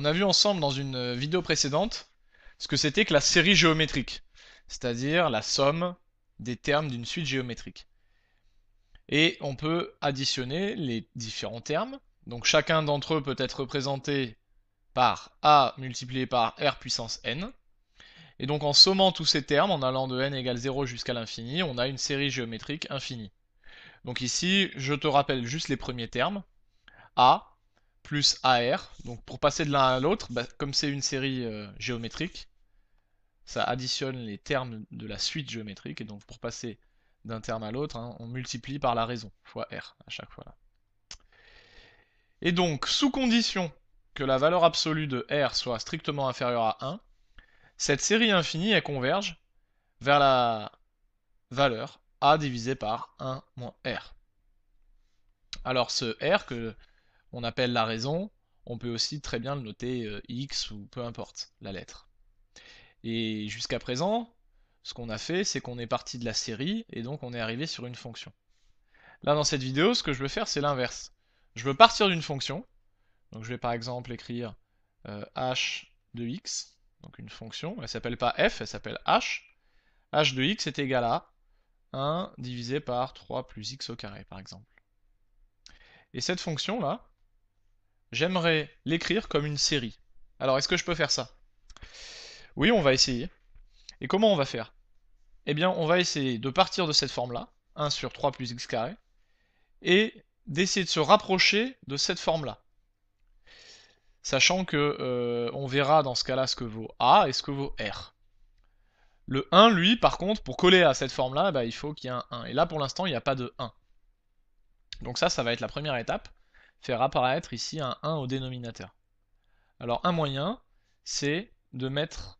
on a vu ensemble dans une vidéo précédente ce que c'était que la série géométrique, c'est-à-dire la somme des termes d'une suite géométrique. Et on peut additionner les différents termes. Donc chacun d'entre eux peut être représenté par A multiplié par R puissance n. Et donc en sommant tous ces termes, en allant de n égale 0 jusqu'à l'infini, on a une série géométrique infinie. Donc ici, je te rappelle juste les premiers termes. A, plus AR. Donc pour passer de l'un à l'autre, bah, comme c'est une série euh, géométrique, ça additionne les termes de la suite géométrique. Et donc pour passer d'un terme à l'autre, hein, on multiplie par la raison, fois R à chaque fois. Là. Et donc, sous condition que la valeur absolue de R soit strictement inférieure à 1, cette série infinie, elle converge vers la valeur A divisé par 1 moins R. Alors ce R que on appelle la raison, on peut aussi très bien le noter euh, x ou peu importe la lettre. Et jusqu'à présent, ce qu'on a fait, c'est qu'on est parti de la série et donc on est arrivé sur une fonction. Là, dans cette vidéo, ce que je veux faire, c'est l'inverse. Je veux partir d'une fonction. Donc, je vais par exemple écrire euh, h de x, donc une fonction. Elle s'appelle pas f, elle s'appelle h. h de x est égal à 1 divisé par 3 plus x au carré, par exemple. Et cette fonction-là, J'aimerais l'écrire comme une série. Alors, est-ce que je peux faire ça Oui, on va essayer. Et comment on va faire Eh bien, on va essayer de partir de cette forme-là, 1 sur 3 plus x carré, et d'essayer de se rapprocher de cette forme-là. Sachant que euh, on verra dans ce cas-là ce que vaut A et ce que vaut R. Le 1, lui, par contre, pour coller à cette forme-là, bah, il faut qu'il y ait un 1. Et là, pour l'instant, il n'y a pas de 1. Donc ça, ça va être la première étape faire apparaître ici un 1 au dénominateur. Alors un moyen, c'est de mettre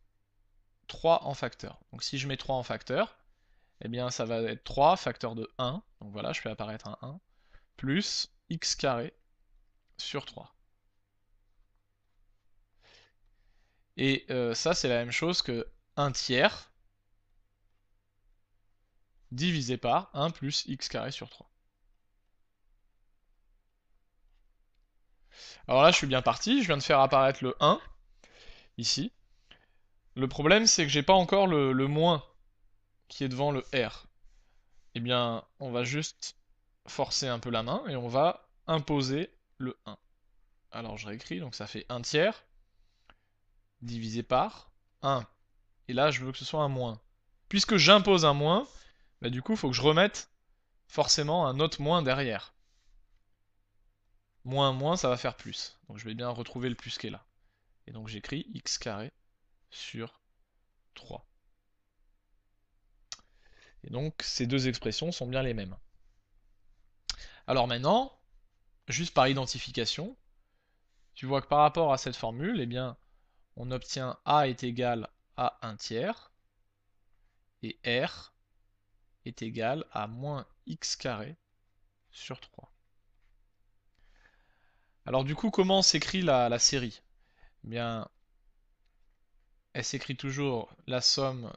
3 en facteur. Donc si je mets 3 en facteur, eh bien ça va être 3 facteur de 1, donc voilà, je fais apparaître un 1, plus x carré sur 3. Et euh, ça, c'est la même chose que 1 tiers divisé par 1 plus x carré sur 3. Alors là, je suis bien parti, je viens de faire apparaître le 1, ici. Le problème, c'est que j'ai pas encore le, moins qui est devant le R. Eh bien, on va juste forcer un peu la main et on va imposer le 1. Alors je réécris, donc ça fait 1 tiers divisé par 1. Et là, je veux que ce soit un moins. Puisque j'impose un moins, bah, du coup, il faut que je remette forcément un autre moins derrière. Moins, moins, ça va faire plus. Donc je vais bien retrouver le plus qui est là. Et donc j'écris x carré sur 3. Et donc ces deux expressions sont bien les mêmes. Alors maintenant, juste par identification, tu vois que par rapport à cette formule, eh bien, on obtient A est égal à 1 tiers et R est égal à moins x carré sur 3. Alors du coup, comment s'écrit la, série eh Bien, elle s'écrit toujours la somme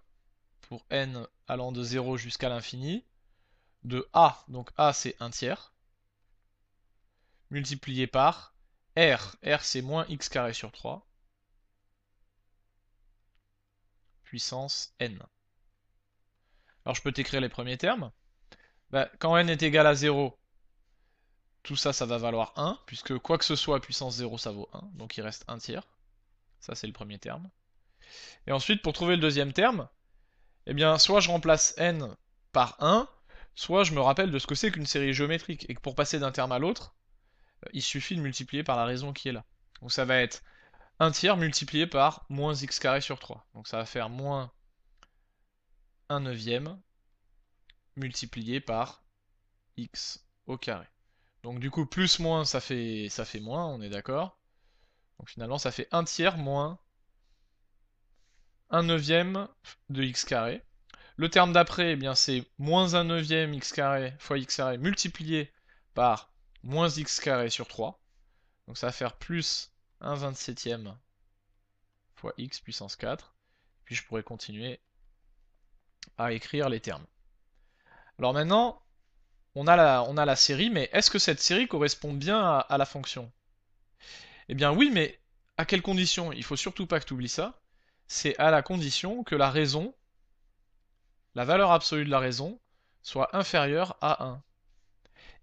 pour n allant de 0 jusqu'à l'infini de a, donc a c'est 1 tiers, multiplié par r, r c'est moins x carré sur 3, puissance n. Alors je peux t'écrire les premiers termes. Bah, quand n est égal à 0, tout ça, ça va valoir 1, puisque quoi que ce soit à puissance 0, ça vaut 1. Donc il reste 1 tiers. Ça, c'est le premier terme. Et ensuite, pour trouver le deuxième terme, eh bien, soit je remplace n par 1, soit je me rappelle de ce que c'est qu'une série géométrique, et que pour passer d'un terme à l'autre, euh, il suffit de multiplier par la raison qui est là. Donc ça va être 1 tiers multiplié par moins x carré sur 3. Donc ça va faire moins 1 neuvième multiplié par x au carré. Donc du coup, plus moins, ça fait, ça fait moins, on est d'accord. Donc finalement, ça fait 1 tiers moins 1 neuvième de x carré. Le terme d'après, eh bien c'est moins 1 neuvième x carré fois x carré multiplié par moins x carré sur 3. Donc ça va faire plus 1 27e fois x puissance 4. Puis je pourrais continuer à écrire les termes. Alors maintenant, on a la, on a la série, mais est-ce que cette série correspond bien à, la fonction Eh bien oui, mais à quelles condition Il faut surtout pas que tu oublies ça. C'est à la condition que la raison, la valeur absolue de la raison, soit inférieure à 1.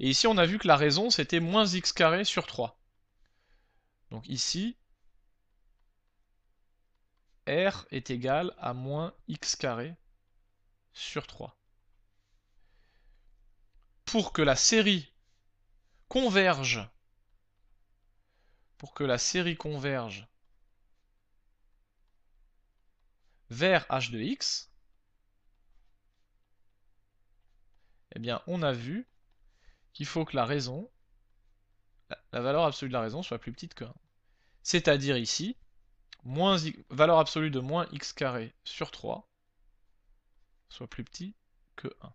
Et ici, on a vu que la raison, c'était moins x carré sur 3. Donc ici, r est égal à moins x carré sur 3 pour que la série converge, pour que la série converge vers h de x, eh bien on a vu qu'il faut que la raison, la valeur absolue de la raison soit plus petite que 1. C'est-à-dire ici, valeur absolue de moins x carré sur 3 soit plus petit que 1.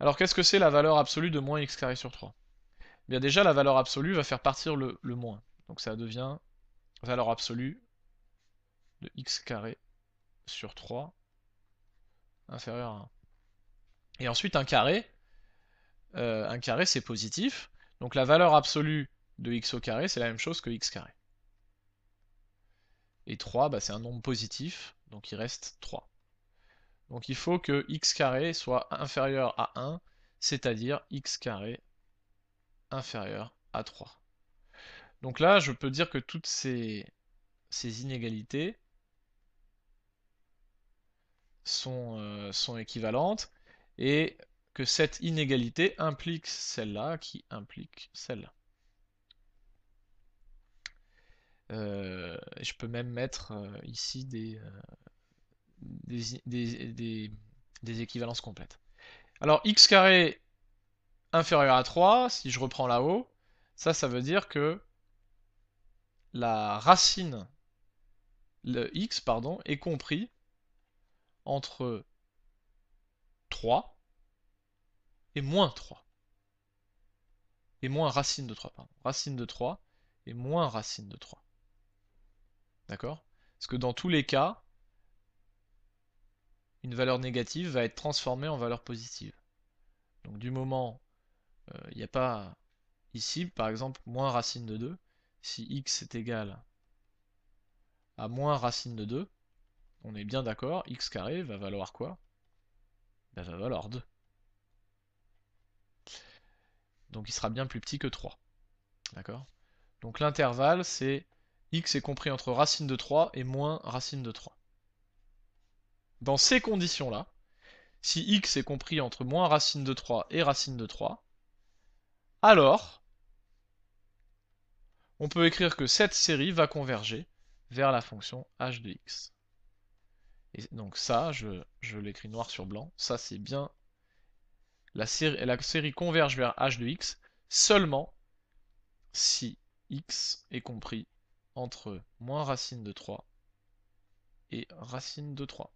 Alors qu'est-ce que c'est la valeur absolue de moins x carré sur 3 eh Bien déjà, la valeur absolue va faire partir le, moins. Donc ça devient valeur absolue de x carré sur 3 inférieur à 1. Et ensuite un carré, euh, un carré c'est positif, donc la valeur absolue de x au carré c'est la même chose que x carré. Et 3 bah, c'est un nombre positif, donc il reste 3. Donc il faut que x carré soit inférieur à 1, c'est-à-dire x carré inférieur à 3. Donc là, je peux dire que toutes ces, inégalités euh, sont, équivalentes et que cette inégalité implique celle-là qui implique celle-là. Euh, je peux même mettre euh, ici des, des, des, équivalences complètes. Alors x carré inférieur à 3, si je reprends là-haut, ça, ça veut dire que la racine, le x, pardon, est compris entre 3 et moins 3. Et moins racine de 3, pardon. Racine de 3 et moins racine de 3. D'accord Parce que dans tous les cas, une valeur négative va être transformée en valeur positive. Donc du moment, euh, il n'y a pas ici, par exemple, moins racine de 2, si x est égal à moins racine de 2, on est bien d'accord, x carré va valoir quoi ben, Va valoir 2. Donc il sera bien plus petit que 3. D'accord Donc l'intervalle, c'est x est compris entre racine de 3 et moins racine de 3. Dans ces conditions-là, si x est compris entre moins racine de 3 et racine de 3, alors on peut écrire que cette série va converger vers la fonction h de x. Et donc ça, je, l'écris noir sur blanc, ça c'est bien, la série, la série converge vers h de x seulement si x est compris entre moins racine de 3 et racine de 3.